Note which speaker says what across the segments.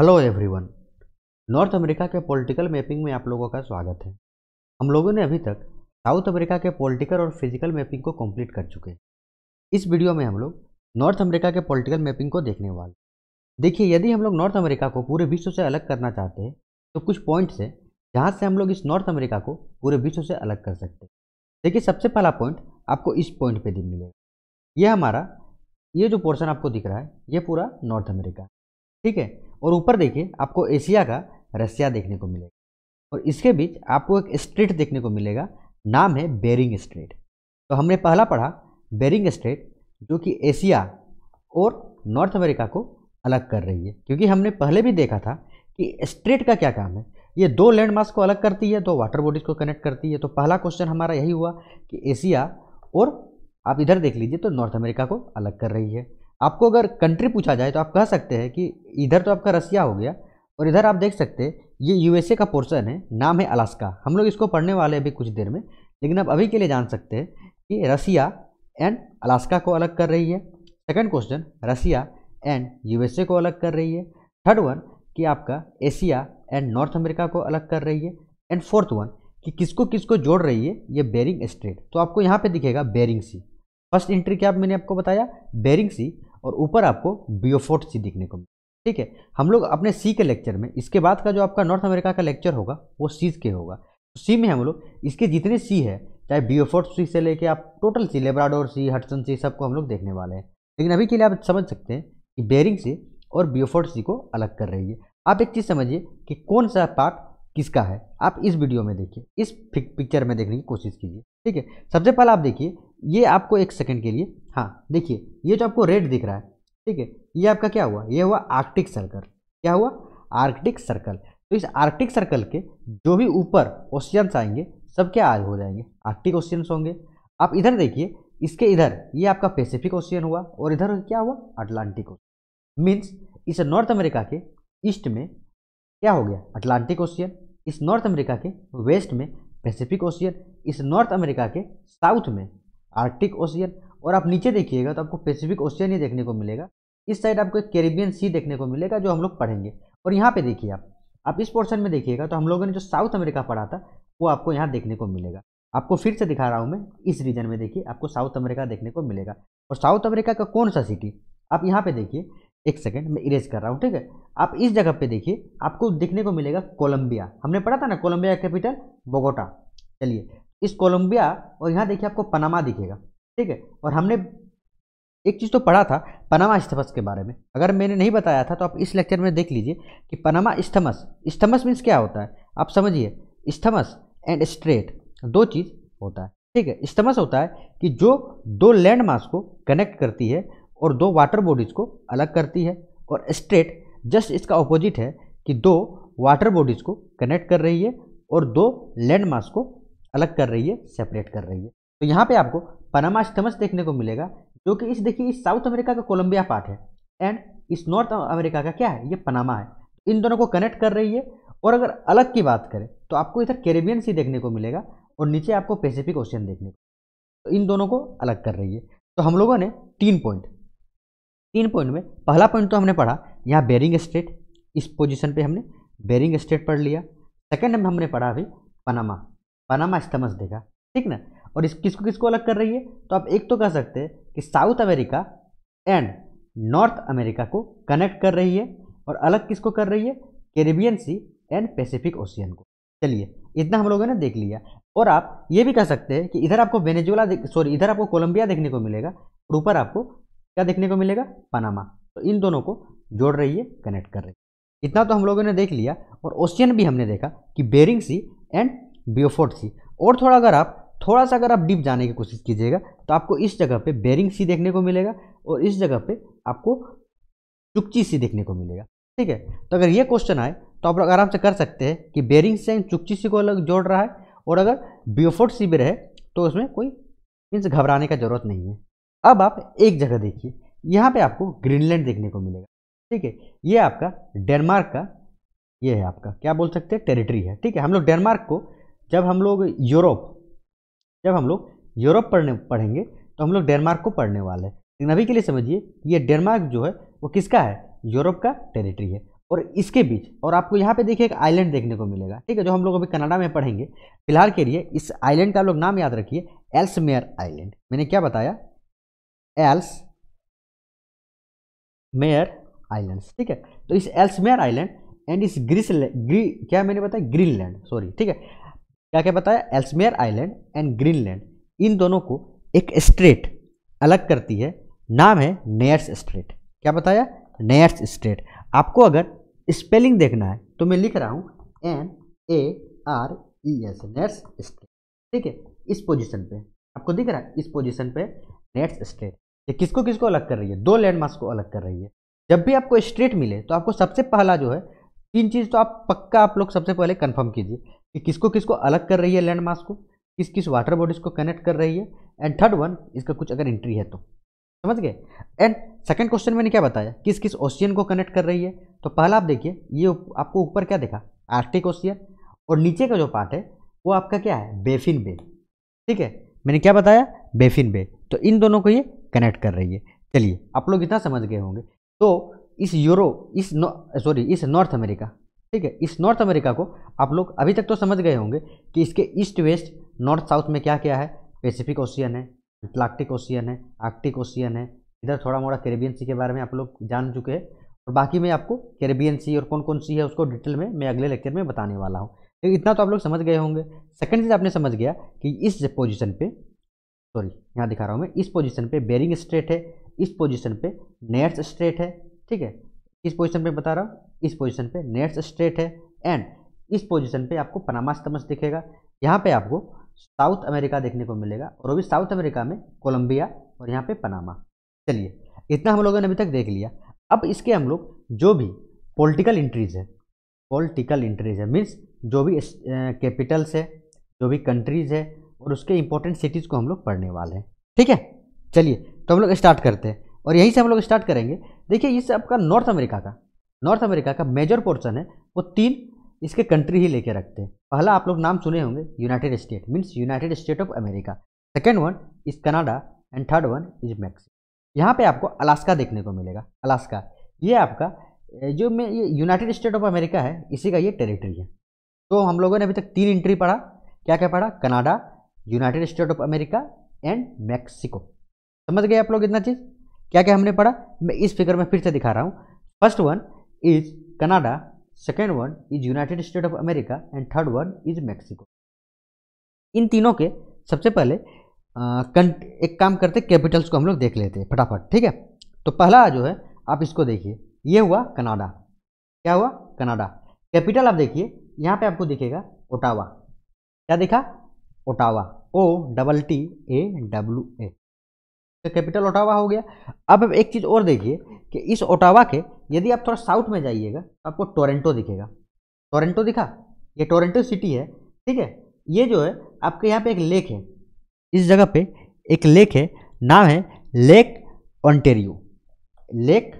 Speaker 1: hello everyone North America के political mapping में आप लोगों का स्वागत है हम लोगों ने अभी तक साउथ अमेरिका के पॉलिटिकल और फिजिकल मैपिंग को कंप्लीट कर चुके हैं इस वीडियो में हम लोग नॉर्थ अमेरिका के पॉलिटिकल मैपिंग को देखने वाले देखिए यदि हम लोग नॉर्थ अमेरिका को पूरे विश्व से अलग करना चाहते हैं तो कुछ पॉइंट्स हैं जहाँ से हम लोग इस नॉर्थ अमेरिका को पूरे विश्व से अलग कर सकते हैं देखिए सबसे पहला पॉइंट आपको इस पॉइंट पर दिन मिलेगा ये हमारा ये जो पोर्शन आपको दिख रहा है ये पूरा नॉर्थ अमेरिका ठीक है और ऊपर देखिए आपको एशिया का रसिया देखने को मिलेगा और इसके बीच आपको एक स्ट्रेट देखने को मिलेगा नाम है बेरिंग स्ट्रेट तो हमने पहला पढ़ा बेरिंग स्ट्रेट जो कि एशिया और नॉर्थ अमेरिका को अलग कर रही है क्योंकि हमने पहले भी देखा था कि स्ट्रेट का क्या काम है ये दो लैंडमार्क्स को अलग करती है दो वाटर बॉडीज़ को कनेक्ट करती है तो पहला क्वेश्चन हमारा यही हुआ कि एशिया और आप इधर देख लीजिए तो नॉर्थ अमेरिका को अलग कर रही है आपको अगर कंट्री पूछा जाए तो आप कह सकते हैं कि इधर तो आपका रसिया हो गया और इधर आप देख सकते हैं ये यूएसए का पोर्शन है नाम है अलास्का हम लोग इसको पढ़ने वाले अभी कुछ देर में लेकिन आप अभी के लिए जान सकते हैं कि रसिया एंड अलास्का को अलग कर रही है second question Russia and USA को अलग कर रही है थर्ड वन कि आपका एशिया एंड नॉर्थ अमेरिका को अलग कर रही है एंड फोर्थ वन कि किसको किसको जोड़ रही है ये बेरिंग स्ट्रेट तो आपको यहाँ पे दिखेगा बेरिंग सी फर्स्ट एंट्री क्या मैंने आपको बताया बेरिंग सी और ऊपर आपको बियोफोर्ट सी दिखने को मिले ठीक है हम लोग अपने सी के लेक्चर में इसके बाद का जो आपका नॉर्थ अमेरिका का लेक्चर होगा वो सी के होगा सी तो में हम लोग इसके जितने सी है चाहे बियोफोर्ट सी से लेके आप total sea Labrador sea Hudson sea सबको हम लोग देखने वाले हैं लेकिन अभी के लिए आप समझ सकते हैं कि बेरिंग सी और बियोफोर्ट सी को अलग कर रही है आप एक चीज़ समझिए कि कौन सा पार्ट किसका है आप इस वीडियो में देखिए इस पिक्चर में देखने की कोशिश कीजिए ठीक है सबसे पहले आप देखिए ये आपको एक सेकंड के लिए हाँ देखिए ये जो आपको रेड दिख रहा है ठीक है ये आपका क्या हुआ ये हुआ आर्कटिक सर्कल क्या हुआ आर्कटिक सर्कल तो इस आर्कटिक सर्कल के जो भी ऊपर ओशियंस आएंगे सब क्या आज हो जाएंगे आर्कटिक ओशियंस होंगे आप इधर देखिए इसके इधर ये आपका पैसिफिक ओशियन हुआ और इधर क्या हुआ अटलांटिक ओशियन मीन्स इस नॉर्थ अमेरिका के ईस्ट में क्या हो गया अटलांटिक ओशियन इस नॉर्थ अमेरिका के वेस्ट में पैसिफिक ओशियन इस नॉर्थ अमेरिका के साउथ में आर्टिक ओशियन और आप नीचे देखिएगा तो आपको पैसिफिक ओशियन ही देखने को मिलेगा इस साइड आपको एक कैरिबियन सी देखने को मिलेगा जो हम लोग पढ़ेंगे और यहाँ पे देखिए आप आप इस पोर्शन में देखिएगा तो हम लोगों ने जो साउथ अमेरिका पढ़ा था वो आपको यहाँ देखने को मिलेगा आपको फिर से दिखा रहा हूँ मैं इस रीजन में देखिए आपको साउथ अमेरिका देखने को मिलेगा और साउथ अमेरिका का कौन सा सिटी आप यहाँ पर देखिए एक सेकेंड मैं इरेज कर रहा हूँ ठीक है आप इस जगह पर देखिए आपको देखने को मिलेगा कोलंबिया हमने पढ़ा था ना कोलंबिया कैपिटल बोगोटा चलिए इस कोलंबिया और यहाँ देखिए आपको पनामा दिखेगा ठीक है और हमने एक चीज़ तो पढ़ा था पनामा स्थमस के बारे में अगर मैंने नहीं बताया था तो आप इस लेक्चर में देख लीजिए कि पनामा स्थमस स्थमस मीन्स क्या होता है आप समझिए स्थमस एंड स्ट्रेट दो चीज़ होता है ठीक है स्थमस होता है कि जो दो लैंड मास को कनेक्ट करती है और दो वाटर बॉडीज़ को अलग करती है और स्ट्रेट जस्ट इसका ऑपोजिट है कि दो वाटर बॉडीज़ को कनेक्ट कर रही है और दो लैंड मास को अलग कर रही है सेपरेट कर रही है तो यहाँ पे आपको पनामा स्थमस देखने को मिलेगा जो कि इस देखिए इस साउथ अमेरिका का कोलंबिया पार्ट है एंड इस नॉर्थ अमेरिका का क्या है ये पनामा है तो इन दोनों को कनेक्ट कर रही है और अगर अलग की बात करें तो आपको इधर कैरेबियन सी देखने को मिलेगा और नीचे आपको पैसिफिक ओशियन देखने को तो इन दोनों को अलग कर रही है तो हम लोगों ने तीन पॉइंट तीन पॉइंट में पहला पॉइंट तो हमने पढ़ा यहाँ बेरिंग स्टेट इस पोजिशन पर हमने बेरिंग स्टेट पढ़ लिया सेकेंड हमने पढ़ा अभी पनामा पनामा स्थमस देगा ठीक ना और इस किसको किसको अलग कर रही है तो आप एक तो कह सकते हैं कि South America and North America को कनेक्ट कर रही है और अलग किसको कर रही है Caribbean sea and Pacific ocean को चलिए इतना हम लोगों ने देख लिया और आप ये भी कह सकते हैं कि इधर आपको वेनेजुला सॉरी इधर आपको कोलंबिया देखने को मिलेगा और ऊपर आपको क्या देखने को मिलेगा पनामा तो इन दोनों को जोड़ रही है कनेक्ट कर रही है इतना तो हम लोगों ने देख लिया और ओशियन भी हमने देखा कि बेरिंग सी एंड बियोफोर्ट सी और थोड़ा अगर आप थोड़ा सा अगर आप डीप जाने की कोशिश कीजिएगा तो आपको इस जगह पे बेरिंग सी देखने को मिलेगा और इस जगह पे आपको चुकची सी देखने को मिलेगा ठीक है तो अगर ये क्वेश्चन आए तो आप लोग आराम से कर सकते हैं कि बेरिंग से चुकची सी को अलग जोड़ रहा है और अगर बियोफोर्ट सी भी रहे तो उसमें कोई मीन्स घबराने का जरूरत नहीं है अब आप एक जगह देखिए यहाँ पर आपको ग्रीनलैंड देखने को मिलेगा ठीक है ये आपका डेनमार्क का ये है आपका क्या बोल सकते हैं टेरिटरी है ठीक है हम लोग डेनमार्क को जब हम लोग यूरोप जब हम लोग यूरोप पढ़ने पढ़ेंगे तो हम लोग डेनमार्क को पढ़ने वाले हैं लेकिन अभी के लिए समझिए ये डेनमार्क जो है वो किसका है यूरोप का टेरिटरी है और इसके बीच और आपको यहाँ पे देखिए एक आइलैंड देखने को मिलेगा ठीक है जो हम लोग अभी कनाडा में पढ़ेंगे फिलहाल के लिए इस आइलैंड का आप लोग नाम याद रखिए एल्समेयर आइलैंड मैंने क्या बताया एल्स मेयर आइलैंड ठीक है तो इस एल्समेयर आइलैंड एंड इस ग्रीस ग्री क्या मैंने बताया ग्रीनलैंड सॉरी ठीक है क्या क्या बताया एल्समेयर आइलैंड एंड ग्रीनलैंड इन दोनों को एक स्ट्रेट अलग करती है नाम है नेयर्स स्ट्रेट क्या बताया नेयर्स स्ट्रेट आपको अगर स्पेलिंग देखना है तो मैं लिख रहा हूँ N A R E S Nares strait ठीक है इस पोजीशन पे आपको दिख रहा है इस पोजीशन पे नेट्स स्ट्रेट ये किसको किसको अलग कर रही है दो लैंडमार्क्स को अलग कर रही है जब भी आपको स्ट्रेट मिले तो आपको सबसे पहला जो है तीन चीज़ तो आप पक्का आप लोग सबसे पहले कंफर्म कीजिए कि किसको किसको अलग कर रही है लैंड मास को किस किस वाटर बॉडीज को कनेक्ट कर रही है एंड थर्ड वन इसका कुछ अगर एंट्री है तो समझ गए एंड सेकंड क्वेश्चन मैंने क्या बताया किस किस ओशियन को कनेक्ट कर रही है तो पहला आप देखिए ये आपको ऊपर क्या देखा आर्टिक ओशियन और नीचे का जो पार्ट है वो आपका क्या है बेफिन बे ठीक है मैंने क्या बताया बेफिन बे तो इन दोनों को ये कनेक्ट कर रही है चलिए आप लोग इतना समझ गए होंगे तो इस यूरो इस सॉरी इस नॉर्थ अमेरिका ठीक है इस नॉर्थ अमेरिका को आप लोग अभी तक तो समझ गए होंगे कि इसके ईस्ट वेस्ट नॉर्थ साउथ में क्या क्या है पैसिफिक ओशियन है अटलांटिक ओशियन है आर्कटिक ओशियन है इधर थोड़ा मोड़ा कैरेबियन सी के बारे में आप लोग जान चुके हैं और बाकी मैं आपको कैरेबियन सी और कौन कौन सी है उसको डिटेल में मैं अगले लेक्चर में बताने वाला हूँ तो इतना तो आप लोग समझ गए होंगे सेकंड चीज़ आपने समझ गया कि इस पोजीशन पे सॉरी यहाँ दिखा रहा हूँ मैं इस पोजीशन पे बेरिंग स्ट्रेट है इस पोजीशन पे नेट्स स्ट्रेट है ठीक है इस पोजिशन पर बता रहा हूँ इस पोजिशन पर नेट्स स्ट्रेट है एंड इस पोजिशन पर आपको पनामा स्तमस दिखेगा यहाँ पर आपको साउथ अमेरिका देखने को मिलेगा और वो भी साउथ अमेरिका में कोलंबिया और यहाँ पे पनामा चलिए इतना हम लोगों ने अभी तक देख लिया अब इसके हम लोग जो भी पॉलिटिकल इंट्रीज है पॉलिटिकल इंट्रीज है मीन्स जो भी कैपिटल्स है जो भी कंट्रीज है और उसके इंपॉर्टेंट सिटीज़ को हम लोग पढ़ने वाले हैं ठीक है चलिए तो हम लोग स्टार्ट करते हैं और यहीं से हम लोग स्टार्ट करेंगे देखिए इस आपका नॉर्थ अमेरिका का नॉर्थ अमेरिका का मेजर पोर्शन है वो तीन इसके कंट्री ही लेके रखते हैं पहला आप लोग नाम सुने होंगे United State means United State of America second one is Canada and third one is Mexico यहाँ पे आपको अलास्का देखने को मिलेगा अलास्का ये आपका जो मैं ये यूनाइटेड स्टेट ऑफ अमेरिका है इसी का ये टेरिटरी है तो हम लोगों ने अभी तक तीन एंट्री पढ़ा क्या क्या पढ़ा Canada United State of America and Mexico समझ गए आप लोग इतना चीज़ क्या क्या हमने पढ़ा मैं इस फिगर में फिर से दिखा रहा हूँ first one is Canada second one is United State of America and third one is Mexico इन तीनों के सबसे पहले आ, एक काम करते कैपिटल्स को हम लोग देख लेते हैं फटाफट ठीक है तो पहला जो है आप इसको देखिए ये हुआ कनाडा क्या हुआ कनाडा कैपिटल आप देखिए यहाँ पे आपको दिखेगा ओटावा क्या देखा Ottawa O double T A W A तो कैपिटल ओटावा हो गया अब एक चीज़ और देखिए कि इस ओटावा के यदि आप थोड़ा साउथ में जाइएगा तो आपको टोरेंटो दिखेगा टोरेंटो दिखा ये टोरेंटो सिटी है ठीक है ये जो है आपके यहाँ पे एक लेक है इस जगह पे एक लेक है नाम है lake Ontario lake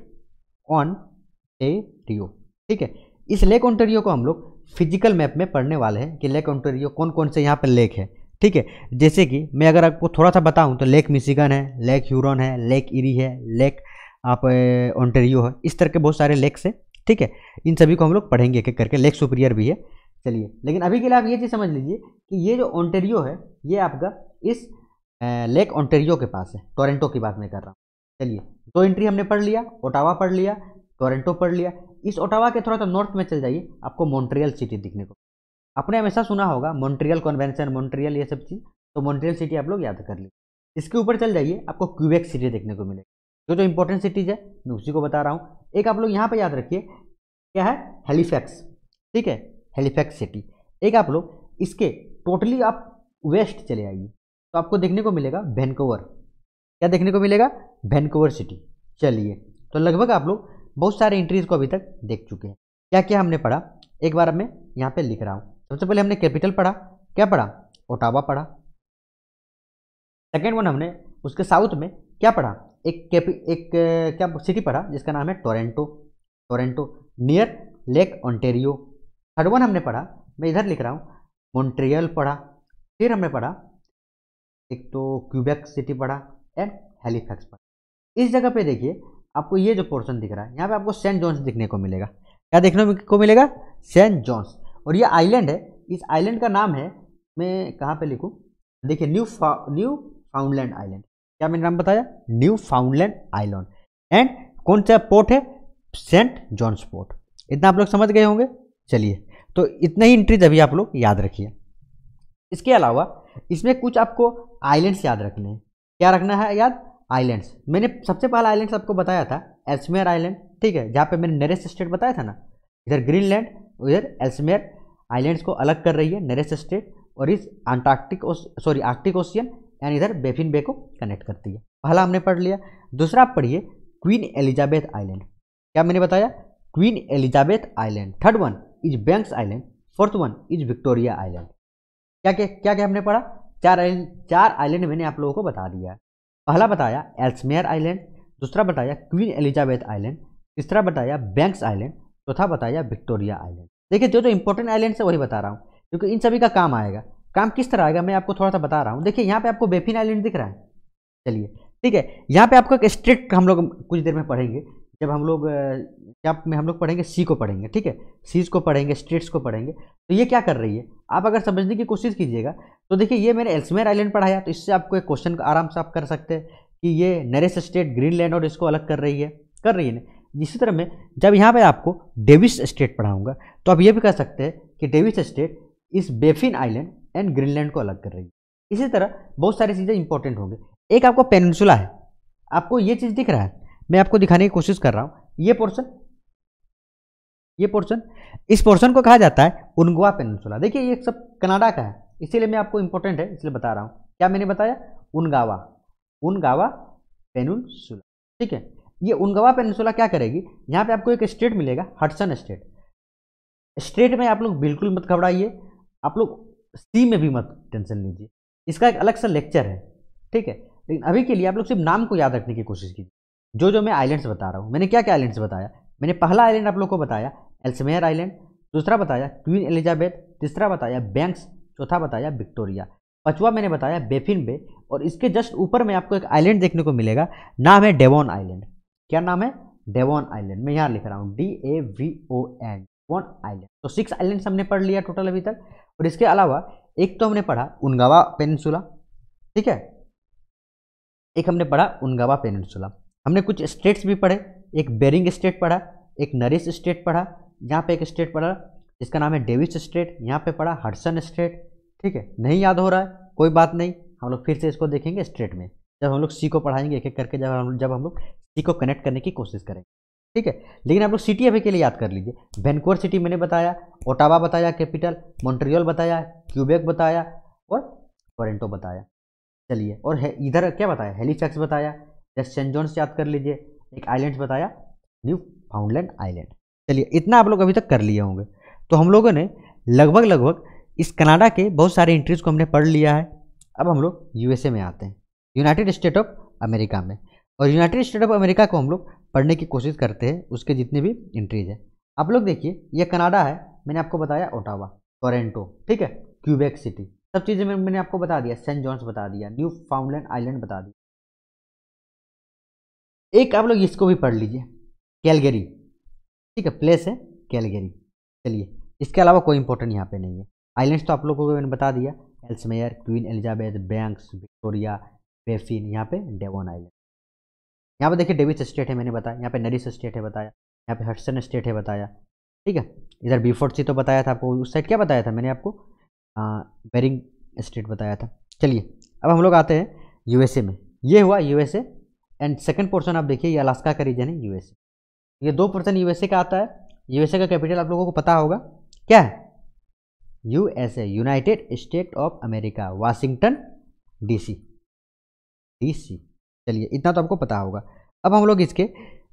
Speaker 1: on Ontario ठीक है इस लेक ऑन्टेरियो को हम लोग फिजिकल मैप में पढ़ने वाले हैं कि लेक ऑन्टेरियो कौन कौन से यहाँ पर लेक है ठीक है जैसे कि मैं अगर आपको थोड़ा सा बताऊं तो लेक मिशिगन है लेक ह्यूरॉन है लेक इरी है लेक आप ऑन्टेरियो है इस तरह के बहुत सारे लेक्स हैं ठीक है इन सभी को हम लोग पढ़ेंगे एक करके लेक सुपरियर भी है चलिए लेकिन अभी के लिए आप ये चीज़ समझ लीजिए कि ये जो ऑन्टेरियो है ये आपका इस लेक ऑन्टेरियो के पास है टोरेंटो की बात मैं कर रहा हूँ चलिए दो एंट्री हमने पढ़ लिया ओटावा पढ़ लिया टोरेंटो पढ़ लिया इस ओटावा के थोड़ा सा नॉर्थ में चल जाइए आपको मॉन्ट्रियल सिटी दिखने को आपने हमेशा सुना होगा मॉन्ट्रियल कन्वेंशन मॉन्ट्रियल ये सब चीज़ तो मॉन्ट्रियल सिटी आप लोग याद कर लीजिए इसके ऊपर चल जाइए आपको क्यूबेक सिटी देखने को मिलेगी जो जो इंपॉर्टेंट सिटीज़ है मैं उसी को बता रहा हूँ एक आप लोग यहाँ पर याद रखिए क्या है हेलीफैक्स ठीक है हेलीफैक्स सिटी एक आप लोग इसके टोटली आप वेस्ट चले आइए तो आपको देखने को मिलेगा वैनकोवर क्या देखने को मिलेगा वैनकोवर सिटी चलिए तो लगभग आप लोग बहुत सारे इंट्रीज को अभी तक देख चुके हैं क्या क्या हमने पढ़ा एक बार मैं यहाँ पे लिख रहा हूँ सबसे पहले हमने कैपिटल पढ़ा क्या पढ़ा ओटावा पढ़ा सेकेंड वन हमने उसके साउथ में क्या पढ़ा एक कैपी एक क्या सिटी पढ़ा जिसका नाम है Toronto Toronto near lake Ontario third one हमने पढ़ा मैं इधर लिख रहा हूँ मॉन्ट्रियल पढ़ा फिर हमने पढ़ा एक तो क्यूबेक सिटी पढ़ा एंड हेलीफैक्स पढ़ा इस जगह पे देखिए आपको ये जो पोर्शन दिख रहा है यहाँ पे आपको सेंट जॉन्स दिखने को मिलेगा क्या देखने को मिलेगा सेंट जॉन्स और ये आइलैंड है इस आइलैंड का नाम है मैं कहाँ पे लिखूँ देखिए न्यू फा, न्यू फाउंडलैंड आइलैंड क्या मैंने नाम बताया न्यू फाउंडलैंड आइलैंड एंड कौन सा पोर्ट है सेंट जॉन्स पोर्ट इतना आप लोग समझ गए होंगे चलिए तो इतना ही इंट्रीज अभी आप लोग याद रखिए इसके अलावा इसमें कुछ आपको आइलैंड्स याद रखने हैं क्या रखना है याद आइलैंड्स मैंने सबसे पहला आइलैंड्स आपको बताया था एसमेर आइलैंड ठीक है जहाँ पे मैंने नरेस्ट स्टेट बताया था ना इधर ग्रीनलैंड उधर एल्समेयर आइलैंड्स को अलग कर रही है नेरेस्ट स्टेट और इस अंटार्कटिक सॉरी आर्कटिक ओशियन यानी इधर बेफिन बे को कनेक्ट करती है पहला हमने पढ़ लिया दूसरा पढ़िए क्वीन एलिजाबेथ आइलैंड क्या मैंने बताया Queen Elizabeth island third one is Banks island fourth one is Victoria island क्या क्या क्या क्या हमने पढ़ा चार आइलैंड चार आइलैंड मैंने आप लोगों को बता दिया पहला बताया एल्समेयर आइलैंड दूसरा बताया क्वीन एलिजाबेथ आइलैंड तीसरा बताया बैंक्स आइलैंड चौथा बताया विक्टोरिया आइलैंड देखिए जो जो इंपॉर्टेंट आइलैंड्स है वही बता रहा हूँ क्योंकि इन सभी का काम आएगा काम किस तरह आएगा मैं आपको थोड़ा सा बता रहा हूँ देखिए यहाँ पे आपको बेफिन आइलैंड दिख रहा है चलिए ठीक है यहाँ पे आपको एक स्ट्रिक्ट हम लोग कुछ देर में पढ़ेंगे जब हम लोग जब में हम लोग पढ़ेंगे सी को पढ़ेंगे ठीक है सीज को पढ़ेंगे स्ट्रेट्स को पढ़ेंगे तो ये क्या कर रही है आप अगर समझने की कोशिश कीजिएगा तो देखिए ये मैंने एल्समेर आइलैंड पढ़ाया तो इससे आपको एक क्वेश्चन आराम से आप कर सकते हैं कि ये नरेस स्टेट ग्रीनलैंड और इसको अलग कर रही है कर रही है ना इसी तरह मैं जब यहाँ पर आपको डेविस स्टेट पढ़ाऊँगा तो आप ये भी कह सकते हैं कि डेविस स्टेट इस बेफिन आइलैंड एंड ग्रीनलैंड को अलग कर रही है इसी तरह बहुत सारी चीज़ें इंपॉर्टेंट होंगी एक आपको पेनसुला है आपको ये चीज़ दिख रहा है मैं आपको दिखाने की कोशिश कर रहा हूँ ये पोर्सन ये पोर्सन इस पोर्सन को कहा जाता है उनगुआ पेनसुला देखिए ये सब कनाडा का है इसीलिए मैं आपको इंपॉर्टेंट है इसलिए बता रहा हूँ क्या मैंने बताया उनगावा उनगावा पेनसुला ठीक है ये उनगवा पेनसुला क्या करेगी यहाँ पे आपको एक स्टेट मिलेगा हटसन स्टेट स्टेट में आप लोग बिल्कुल मत घबराइए आप लोग सी में भी मत टेंशन लीजिए इसका एक अलग सा लेक्चर है ठीक है लेकिन अभी के लिए आप लोग सिर्फ नाम को याद रखने की कोशिश कीजिए जो जो मैं आइलैंड्स बता रहा हूँ मैंने क्या क्या आइलैंड्स बताया मैंने पहला आइलैंड आप लोग को बताया एल्समेयर आइलैंड दूसरा बताया क्वीन एलिजाबेथ तीसरा बताया बैंक्स चौथा बताया विक्टोरिया पचवा मैंने बताया बेफिन बे और इसके जस्ट ऊपर में आपको एक आइलैंड देखने को मिलेगा नाम है डेवॉन आइलैंड क्या नाम है डेवन आइलैंड मैं यहाँ लिख रहा हूँ D A V O N Devon island तो सिक्स आइलैंड हमने पढ़ लिया टोटल अभी तक और इसके अलावा एक तो हमने पढ़ा उनगावा पेनसुला ठीक है एक हमने पढ़ा उनगावा पेनसुला हमने कुछ स्टेट्स भी पढ़े एक बेरिंग स्टेट पढ़ा एक नरिस स्टेट पढ़ा यहाँ पे एक स्टेट पढ़ा जिसका नाम है डेविस स्टेट यहाँ पे पढ़ा हडसन स्टेट ठीक है नहीं याद हो रहा है कोई बात नहीं हम लोग फिर से इसको देखेंगे स्टेट में जब हम लोग सी को पढ़ाएंगे एक एक करके जब हम जब हम लोग सी को कनेक्ट करने की कोशिश करेंगे ठीक है लेकिन आप लोग सिटी अभी के लिए याद कर लीजिए वैनकुअर सिटी मैंने बताया ओटावा बताया कैपिटल मॉन्ट्रियल बताया क्यूबेक बताया और टोरेंटो बताया चलिए और इधर क्या बताया हेलीफैक्स बताया जैसे सेंट जॉन्स याद कर लीजिए एक आइलैंड बताया न्यू फाउंडलैंड आइलैंड चलिए इतना आप लोग अभी तक कर लिए होंगे तो हम लोगों ने लगभग लगभग इस कनाडा के बहुत सारे इंट्रीज को हमने पढ़ लिया है अब हम लोग यूएसए में आते हैं यूनाइटेड स्टेट ऑफ अमेरिका में और यूनाइटेड स्टेट ऑफ अमेरिका को हम लोग पढ़ने की कोशिश करते हैं उसके जितने भी इंट्रीज है आप लोग देखिए ये कनाडा है मैंने आपको बताया ओटावा टोरेंटो ठीक है क्यूबेक सिटी सब चीज़ें मैं, मैंने आपको बता दिया सेंट जॉन्स बता दिया न्यू फाउंडलैंड आइलैंड बता दिया एक आप लोग इसको भी पढ़ लीजिए कैलगरी ठीक है प्लेस है कैलगरी चलिए इसके अलावा कोई इंपॉर्टेंट यहाँ पे नहीं है आइलैंड्स तो आप लोगों को मैंने बता दिया Ellesmere Queen Elizabeth Banks Victoria Baffin यहाँ पे डेवन आइलैंड यहाँ पर देखिए डेविस स्टेट है मैंने बताया यहाँ पे नरिस स्टेट है बताया यहाँ पे हर्सन स्टेट है बताया ठीक है इधर बीफोर्ट सी तो बताया था आपको उस साइड क्या बताया था मैंने आपको बेरिंग स्टेट बताया था चलिए अब हम लोग आते हैं यूएसए में ये हुआ यूएसए एंड सेकंड पोर्शन आप देखिए ये अलास्का का रीजन है यूएसए ये दो पोर्सन यूएसए का आता है यूएसए का कैपिटल आप लोगों को पता होगा क्या है USA United State of America Washington D C चलिए इतना तो आपको पता होगा अब हम लोग इसके आ,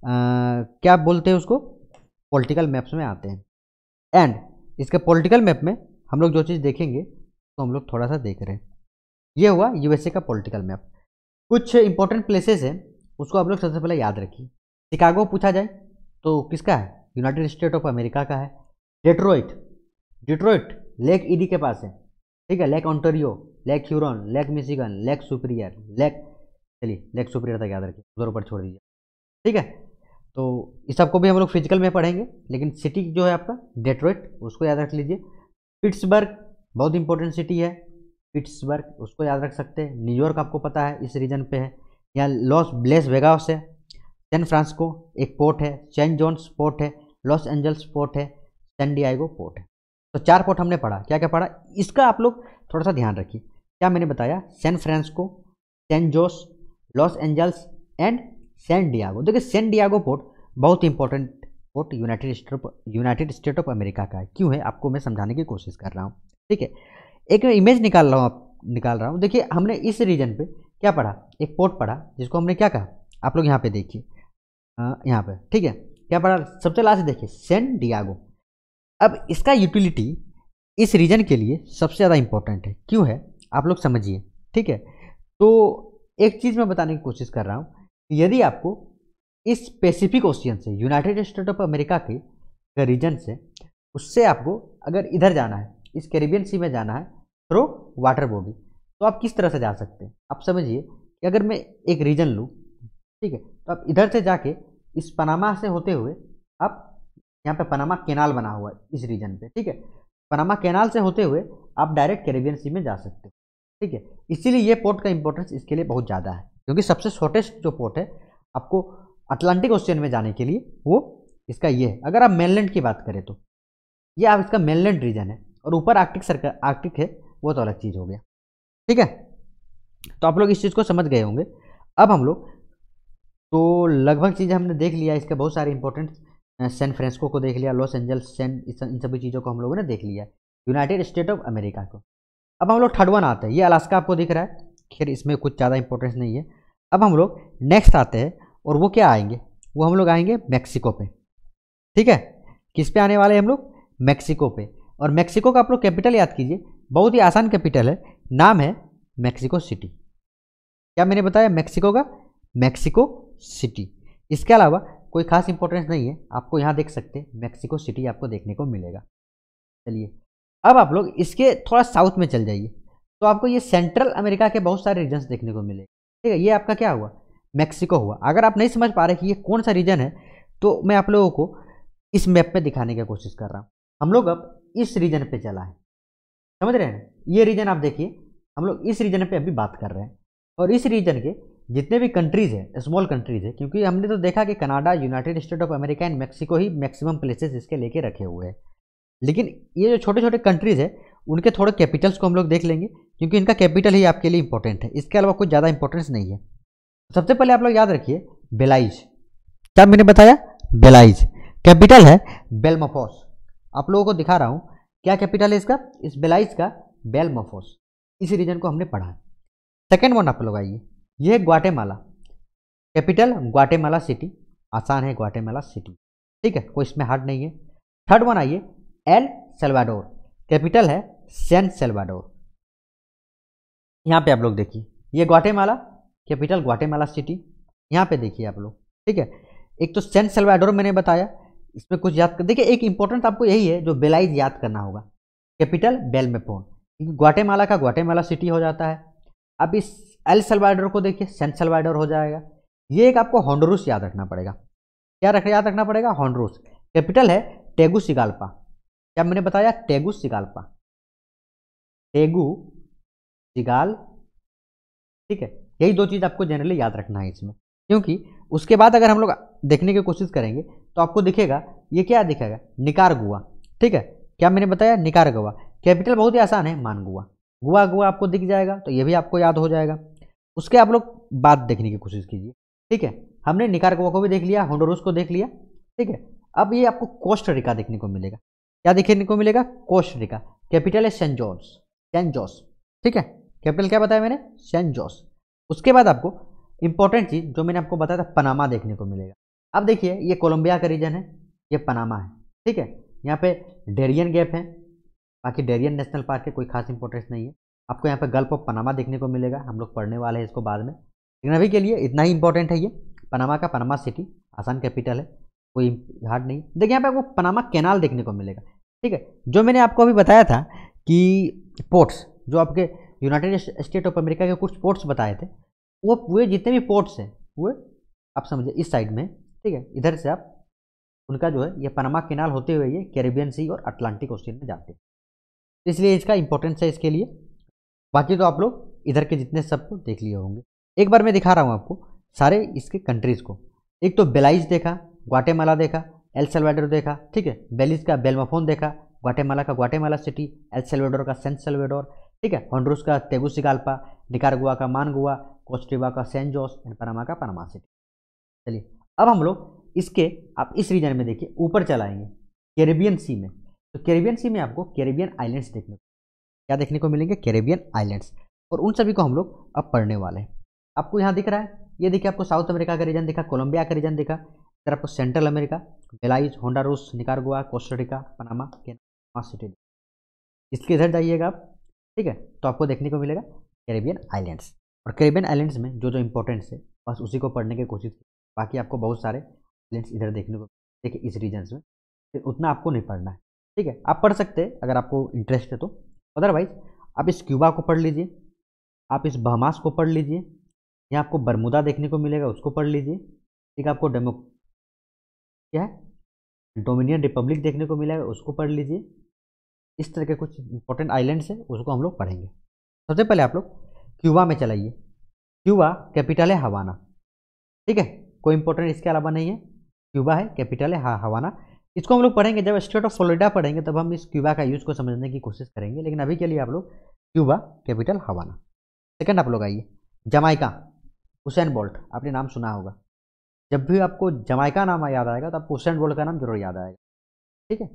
Speaker 1: क्या बोलते हैं उसको पॉलिटिकल मैप्स में आते हैं एंड इसके पॉलिटिकल मैप में हम लोग जो चीज़ देखेंगे तो हम लोग थोड़ा सा देख रहे हैं ये हुआ यूएसए का पॉलिटिकल मैप कुछ इंपॉर्टेंट प्लेसेस हैं उसको आप लोग सबसे पहले याद रखिए शिकागो पूछा जाए तो किसका है यूनाइटेड स्टेट ऑफ अमेरिका का है डेट्रोइट डिट्रोइट लेक ईडी के पास है ठीक है lake Ontario lake Huron lake Michigan lake Superior lake चलिए लेग सुपीरियर तक याद रखिए उधर ऊपर छोड़ दीजिए ठीक है तो इस सबको भी हम लोग फिजिकल में पढ़ेंगे लेकिन सिटी जो है आपका डेट्रोइट उसको याद रख लीजिए पिट्सबर्ग बहुत इंपॉर्टेंट सिटी है पिट्सबर्ग उसको याद रख सकते हैं न्यूयॉर्क आपको पता है इस रीजन पे है यहाँ लॉस ब्लेस वेगास है सैन फ्रांसको एक पोर्ट है सेंट जॉन्स पोर्ट है लॉस एंजल्स पोर्ट है सैन डियागो पोर्ट है तो चार पोर्ट हमने पढ़ा क्या क्या पढ़ा इसका आप लोग थोड़ा सा ध्यान रखिए क्या मैंने बताया San Francisco San Jose Los Angeles and San Diego देखिए सैन डियागो पोर्ट बहुत important port United State United State of America का है क्यों है आपको मैं समझाने की कोशिश कर रहा हूँ ठीक है एक इमेज निकाल रहा हूँ आप निकाल रहा हूँ देखिए हमने इस रीजन पे क्या पढ़ा एक पोर्ट पढ़ा जिसको हमने क्या कहा आप लोग यहाँ पे देखिए यहाँ पे ठीक है क्या पढ़ा सबसे लास्ट देखिए सैन डियागो अब इसका यूटिलिटी इस रीजन के लिए सबसे ज़्यादा इम्पोर्टेंट है क्यों है आप लोग समझिए ठीक है तो एक चीज़ मैं बताने की कोशिश कर रहा हूँ यदि आपको इस पेसिफिक ओशियन से यूनाइटेड स्टेट ऑफ अमेरिका के रीजन से उससे आपको अगर इधर जाना है इस कैरिबियन सी में जाना है थ्रो वाटर बॉडी तो आप किस तरह से जा सकते हैं आप समझिए कि अगर मैं एक रीजन लूँ ठीक है तो आप इधर से जाके इस पनामा से होते हुए आप यहाँ पे पनामा केनाल बना हुआ है इस रीजन पे ठीक है पनामा केनाल से होते हुए आप डायरेक्ट कैरिबियन सी में जा सकते हो ठीक है इसीलिए ये पोर्ट का इंपॉर्टेंस इसके लिए बहुत ज़्यादा है क्योंकि सबसे शॉर्टेस्ट जो पोर्ट है आपको अटलांटिक ओशियन में जाने के लिए वो इसका ये है अगर आप मेनलैंड की बात करें तो ये आप इसका मेनलैंड रीजन है और ऊपर आर्टिक सर्कल आर्टिक है वो तो अलग चीज़ हो गया ठीक है तो आप लोग इस चीज़ को समझ गए होंगे अब हम लोग तो लगभग चीज़ें हमने देख लिया इसके बहुत सारे इंपॉर्टेंट सैन फ्रांसिस्को को देख लिया लॉस एंजल्स सैन इन सभी चीज़ों को हम लोगों ने देख लिया यूनाइटेड स्टेट ऑफ अमेरिका को अब हम लोग थर्ड वन आते हैं ये अलास्का आपको दिख रहा है खैर इसमें कुछ ज़्यादा इंपॉर्टेंस नहीं है अब हम लोग नेक्स्ट आते हैं और वो क्या आएंगे वो हम लोग आएंगे मैक्सिको पे ठीक है किस पे आने वाले हैं हम लोग मैक्सिको पे और मैक्सिको का आप लोग कैपिटल याद कीजिए बहुत ही आसान कैपिटल है नाम है मैक्सिको सिटी क्या मैंने बताया मैक्सिको का मैक्सिको सिटी इसके अलावा कोई खास इंपॉर्टेंस नहीं है आपको यहाँ देख सकते हैं मैक्सिको सिटी आपको देखने को मिलेगा चलिए अब आप लोग इसके थोड़ा साउथ में चल जाइए तो आपको ये सेंट्रल अमेरिका के बहुत सारे रीजन्स देखने को मिले ठीक है ये आपका क्या हुआ मैक्सिको हुआ अगर आप नहीं समझ पा रहे कि ये कौन सा रीजन है तो मैं आप लोगों को इस मैप पे दिखाने की कोशिश कर रहा हूँ हम लोग अब इस रीजन पे चला है समझ रहे हैं ये रीजन आप देखिए हम लोग इस रीजन पे अभी बात कर रहे हैं और इस रीजन के जितने भी कंट्रीज़ हैं स्मॉल कंट्रीज़ है क्योंकि हमने तो देखा कि Canada United State of America and Mexico ही मैक्सिमम प्लेसेस इसके लेके रखे हुए हैं लेकिन ये जो छोटे छोटे कंट्रीज़ है उनके थोड़े कैपिटल्स को हम लोग देख लेंगे क्योंकि इनका कैपिटल ही आपके लिए इंपॉर्टेंट है इसके अलावा कुछ ज़्यादा इंपॉर्टेंस नहीं है सबसे पहले आप लोग याद रखिए बेलाइज क्या मैंने बताया बेलाइज कैपिटल है बेलमफोस आप लोगों को दिखा रहा हूँ क्या कैपिटल है इसका इस बेलाइज का बेलमफोस इस रीजन को हमने पढ़ा है सेकेंड वन आप लोग आइए ये है ग्वाटेमाला कैपिटल ग्वाटेमाला सिटी आसान है ग्वाटेमाला सिटी ठीक है कोई इसमें हार्ड नहीं है थर्ड वन आइए एल सेल्वाडोर कैपिटल है सैन सेल्वाडोर यहाँ पे आप लोग देखिए ये ग्वाटेमाला कैपिटल ग्वाटेमाला सिटी यहाँ पे देखिए आप लोग ठीक है एक तो सैन सेल्वाडोर मैंने बताया इसमें कुछ याद कर देखिए एक इंपॉर्टेंट आपको यही है जो बेलाइज याद करना होगा कैपिटल बेलमेपोन क्योंकि ग्वाटेमाला का ग्वाटेमाला सिटी हो जाता है अब इस एल सेल्वाडोर को देखिए सेंट सेल्वाडोर हो जाएगा ये एक आपको हॉन्डरूस याद रखना पड़ेगा क्या रख याद रखना पड़ेगा हॉन्डरूस कैपिटल है टेगुसिगाल्पा क्या मैंने बताया टेगु सिगाल्पा टेगु सिगाल ठीक है यही दो चीज़ आपको जनरली याद रखना है इसमें क्योंकि उसके बाद अगर हम लोग देखने की कोशिश करेंगे तो आपको दिखेगा ये क्या दिखेगा निकार गुआ ठीक है क्या मैंने बताया निकार गुआ कैपिटल बहुत ही आसान है मान गुआ गुआ गुआ आपको दिख जाएगा तो ये भी आपको याद हो जाएगा उसके आप लोग बात देखने की कोशिश कीजिए ठीक है हमने निकार गुआ को भी देख लिया होंडोरस को देख लिया ठीक है अब ये आपको कोस्ट रिका देखने को मिलेगा क्या देखने को मिलेगा कोस्टरिका कैपिटल है सेंट जॉर्ज सेंट जॉर्ज ठीक है कैपिटल क्या बताया मैंने सेंट जॉर्ज उसके बाद आपको इंपॉर्टेंट चीज़ जो मैंने आपको बताया था पनामा देखने को मिलेगा अब देखिए ये कोलंबिया का रीजन है ये पनामा है ठीक है यहाँ पे डेरियन गैप है बाकी डेरियन नेशनल पार्क के कोई खास इंपॉर्टेंस नहीं है आपको यहाँ पे गल्फ ऑफ पनामा देखने को मिलेगा हम लोग पढ़ने वाले हैं इसको बाद में लेकिन अभी के लिए इतना ही इंपॉर्टेंट है ये पनामा का पनामा सिटी आसान कैपिटल है कोई हार्ड नहीं देखिए यहाँ पे आपको पनामा कैनाल देखने को मिलेगा ठीक है जो मैंने आपको अभी बताया था कि पोर्ट्स जो आपके यूनाइटेड स्टेट ऑफ अमेरिका के कुछ पोर्ट्स बताए थे वो पूरे जितने भी पोर्ट्स हैं वो आप समझिए इस साइड में ठीक है इधर से आप उनका जो है ये पनामा केनाल होते हुए ये कैरेबियन सी और अटलांटिक ओशन में जाते हैं इसलिए इसका इंपॉर्टेंस है इसके लिए बाकी तो आप लोग इधर के जितने सबको देख लिए होंगे एक बार मैं दिखा रहा हूँ आपको सारे इसके कंट्रीज़ को एक तो बेलाइज देखा ग्वाटेमाला देखा एल सेलवाडोर देखा ठीक है बेलिस का बेलमाफोन देखा ग्वाटेमाला का ग्वाटेमाला सिटी एल सेलवाडोर का सेंट सेलवेडोर ठीक है हॉन्ड्रूस का तेगुसिकाल्पा निकारगुआ का मानगुआ कोस्टिवा का सेंट जोस एंड पनामा का पनामा सिटी चलिए अब हम लोग इसके आप इस रीजन में देखिए ऊपर चलाएंगे कैरेबियन सी में तो कैरेबियन सी में आपको कैरेबियन आइलैंड्स देखने को क्या देखने को मिलेंगे कैरेबियन आइलैंड्स और उन सभी को हम लोग अब पढ़ने वाले हैं आपको यहाँ दिख रहा है ये देखिए आपको साउथ अमेरिका का रीजन दिखा कोलंबिया का रीजन दिखा अगर आपको Central America Belize Honduras Nicaragua Costa Rica Panama Panama city इसके इधर जाइएगा आप ठीक है तो आपको देखने को मिलेगा कैरेबियन आइलैंड्स और कैरेबियन आइलैंड्स में जो जो इंपॉर्टेंट है बस उसी को पढ़ने की कोशिश बाकी आपको बहुत सारे आइलैंड्स इधर देखने को देखिए इस रीजन में फिर उतना आपको नहीं पढ़ना है ठीक है आप पढ़ सकते हैं अगर आपको इंटरेस्ट है तो अदरवाइज आप इस क्यूबा को पढ़ लीजिए आप इस बहमास को पढ़ लीजिए या आपको बरमुदा देखने को मिलेगा उसको पढ़ लीजिए ठीक है आपको डेमो क्या है डोमिनियन रिपब्लिक देखने को मिला है उसको पढ़ लीजिए इस तरह के कुछ इंपॉर्टेंट आइलैंड्स हैं उसको हम लोग पढ़ेंगे सबसे पहले आप लोग क्यूबा में चलाइए क्यूबा कैपिटल है हवाना ठीक है कोई इंपॉर्टेंट इसके अलावा नहीं है क्यूबा है कैपिटल है हवाना इसको हम लोग पढ़ेंगे जब स्टेट ऑफ फ्लोरिडा पढ़ेंगे तब हम इस क्यूबा का यूज़ को समझने की कोशिश करेंगे लेकिन अभी के लिए आप लोग क्यूबा कैपिटल हवाना सेकंड आप लोग आइए जमाइका हुसैन बोल्ट आपने नाम सुना होगा जब भी आपको जमाइका नाम याद आएगा तो आपको उसेंट वर्ल्ड का नाम जरूर याद आएगा ठीक है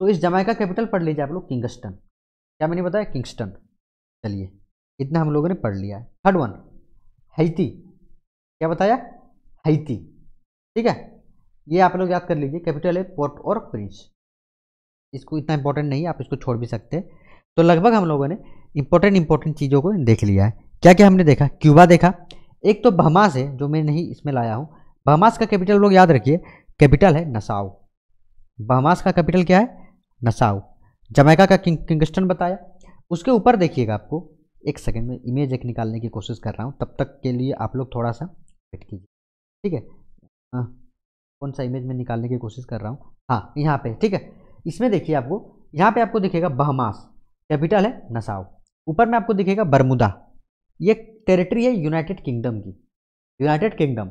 Speaker 1: तो इस जमाइका कैपिटल पढ़ लीजिए आप लोग किंगस्टन क्या मैंने बताया किंगस्टन चलिए इतना हम लोगों ने पढ़ लिया है थर्ड वन हैती क्या बताया हैती ठीक है ये आप लोग याद कर लीजिए कैपिटल है पोर्ट और प्रिंस इसको इतना इंपॉर्टेंट नहीं है आप इसको छोड़ भी सकते हैं तो लगभग हम लोगों ने इंपॉर्टेंट इंपॉर्टेंट चीज़ों को देख लिया है क्या क्या हमने देखा क्यूबा देखा एक तो भमास है जो मैं नहीं इसमें लाया हूँ बहमास का कैपिटल लोग याद रखिए कैपिटल है नसाऊ बहमास का कैपिटल क्या है नसाऊ जमैका का किंग किंगस्टन बताया उसके ऊपर देखिएगा आपको एक सेकंड में इमेज एक निकालने की कोशिश कर रहा हूँ तब तक के लिए आप लोग थोड़ा सा वेट कीजिए ठीक है कौन सा इमेज में निकालने की कोशिश कर रहा हूँ हाँ यहाँ पे ठीक है इसमें देखिए आपको यहाँ पे आपको दिखेगा बहमास कैपिटल है नसाओ ऊपर में आपको दिखेगा बरमुदा ये टेरिटरी है यूनाइटेड किंगडम की यूनाइटेड किंगडम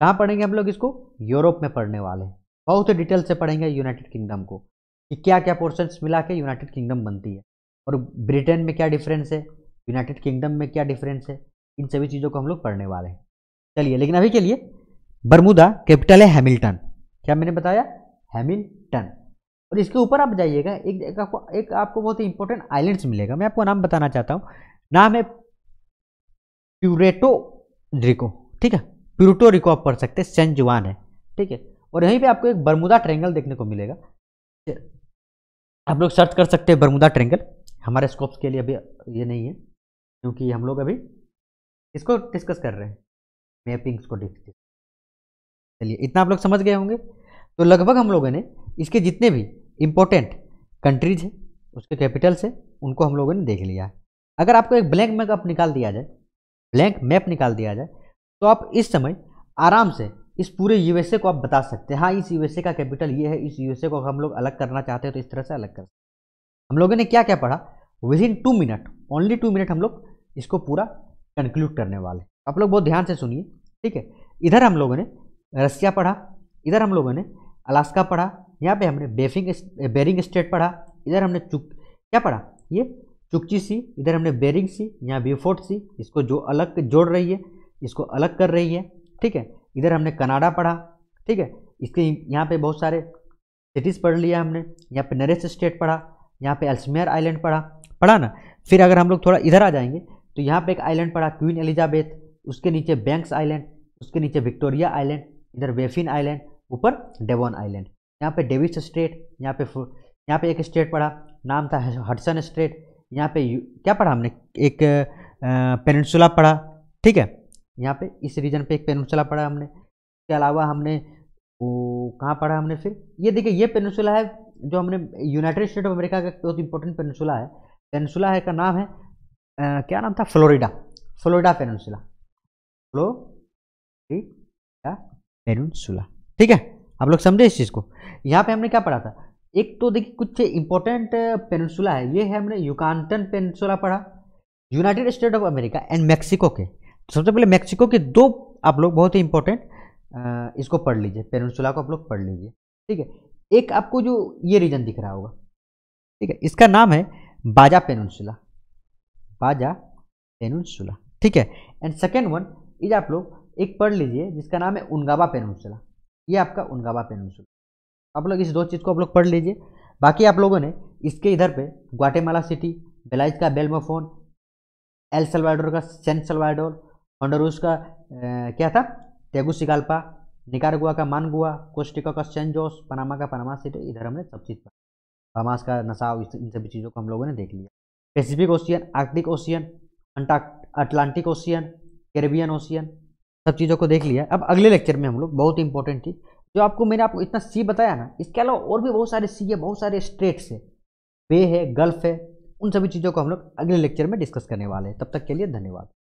Speaker 1: कहाँ पढ़ेंगे हम लोग इसको यूरोप में पढ़ने वाले हैं बहुत ही डिटेल से पढ़ेंगे यूनाइटेड किंगडम को कि क्या क्या पोर्शन मिला के यूनाइटेड किंगडम बनती है और ब्रिटेन में क्या डिफरेंस है यूनाइटेड किंगडम में क्या डिफरेंस है इन सभी चीज़ों को हम लोग पढ़ने वाले हैं चलिए लेकिन अभी के लिए बरमुदा कैपिटल है हैमिल्टन क्या मैंने बताया हैमिल्टन और इसके ऊपर आप जाइएगा एक, एक आपको एक आपको बहुत ही इंपॉर्टेंट आइलैंड्स मिलेगा मैं आपको नाम बताना चाहता हूँ नाम है प्यूरेटो ड्रिको ठीक है प्लूटो रिको आप पढ़ सकते हैं सेंट जुआन है ठीक है और यहीं पे आपको एक बरमुदा ट्रेंगल देखने को मिलेगा आप लोग सर्च कर सकते हैं बरमुदा ट्रेंगल हमारे स्कोप्स के लिए अभी ये नहीं है क्योंकि हम लोग अभी इसको डिस्कस कर रहे हैं मैपिंग्स को डिस्कस चलिए इतना आप लोग समझ गए होंगे तो लगभग हम लोगों ने इसके जितने भी इम्पोर्टेंट कंट्रीज हैं उसके कैपिटल्स हैं उनको हम लोगों ने देख लिया है अगर आपको एक ब्लैंक मैप निकाल दिया जाए ब्लैंक मैप निकाल दिया जाए तो आप इस समय आराम से इस पूरे यूएसए को आप बता सकते हैं हाँ इस यूएसए का कैपिटल ये है इस यूएसए को हम लोग अलग करना चाहते हैं तो इस तरह से अलग कर हम लोगों ने क्या क्या पढ़ा within two minute only two minute हम लोग इसको पूरा कंक्लूड करने वाले आप लोग बहुत ध्यान से सुनिए ठीक है इधर हम लोगों ने रसिया पढ़ा इधर हम लोगों ने अलास्का पढ़ा यहाँ पे हमने बेफिंग बेरिंग स्टेट पढ़ा इधर हमने चुक क्या पढ़ा ये चुकची सी इधर हमने बेरिंग सी यहाँ बीफोर्ट सी इसको जो अलग जोड़ रही है इसको अलग कर रही है ठीक है इधर हमने कनाडा पढ़ा ठीक है इसके यहाँ पे बहुत सारे सिटीज़ पढ़ लिया हमने यहाँ पे नरेश स्टेट पढ़ा यहाँ पे अल्समेयर आइलैंड पढ़ा पढ़ा ना फिर अगर हम लोग थोड़ा इधर आ जाएंगे तो यहाँ पे एक आइलैंड पढ़ा क्वीन एलिजाबेथ उसके नीचे बैंक्स आइलैंड उसके नीचे विक्टोरिया आइलैंड इधर वेफिन आइलैंड ऊपर डेवन आइलैंड यहाँ पर डेविस स्टेट यहाँ पे यहाँ पर एक स्टेट पढ़ा नाम था हडसन स्टेट यहाँ पर क्या पढ़ा हमने एक पेनसुला पढ़ा ठीक है यहाँ पे इस रीजन पे एक पेनसुला पढ़ा हमने इसके अलावा हमने वो कहाँ पढ़ा हमने फिर ये देखिए ये पेनसुला है जो हमने यूनाइटेड स्टेट ऑफ अमेरिका का बहुत इंपॉर्टेंट पेनसुला है पेनसुला है का नाम है आ, क्या नाम था Florida Florida peninsula flo peninsula ठीक है आप लोग समझे इस चीज़ को यहाँ पे हमने क्या पढ़ा था एक तो देखिए कुछ इंपॉर्टेंट पेनसुला है ये है हमने यूकान्टन पेनसुला पढ़ा United State of America and Mexico के सबसे पहले मैक्सिको के दो आप लोग बहुत ही इंपॉर्टेंट इसको पढ़ लीजिए पेनसुला को आप लोग पढ़ लीजिए ठीक है एक आपको जो ये रीजन दिख रहा होगा ठीक है इसका नाम है बाजा पेनसुला बाजा पेनसुला ठीक है एंड सेकेंड वन इज आप लोग एक पढ़ लीजिए जिसका नाम है उनगावा पेनसुला ये आपका उनगावा पेनसुला आप लोग इस दो चीज़ को आप लोग पढ़ लीजिए बाकी आप लोगों ने इसके इधर पे ग्वाटेमाला सिटी बेलाइज का बेलमोफोन एल सलवाइडोर का सेंट सल्वाडोर हंडरूस का ए, eh, क्या था तेगुसिकाल्पा निकारगुआ का मानगुआ कोस्टिका का जोस पनामा का पनामा सिटी इधर हमने सब चीज़ हमास का नसाव इन सभी चीज़ों को हम लोगों ने देख लिया Pacific ocean Arctic ocean Atlantic ocean Caribbean ocean सब चीज़ों को देख लिया अब अगले लेक्चर में हम लोग बहुत इंपॉर्टेंट थी जो आपको मैंने आपको इतना सी बताया ना इसके अलावा और भी बहुत सारे सी है बहुत सारे स्टेट्स है बे है गल्फ है उन सभी चीज़ों को हम लोग अगले लेक्चर में डिस्कस करने वाले हैं तब तक के लिए धन्यवाद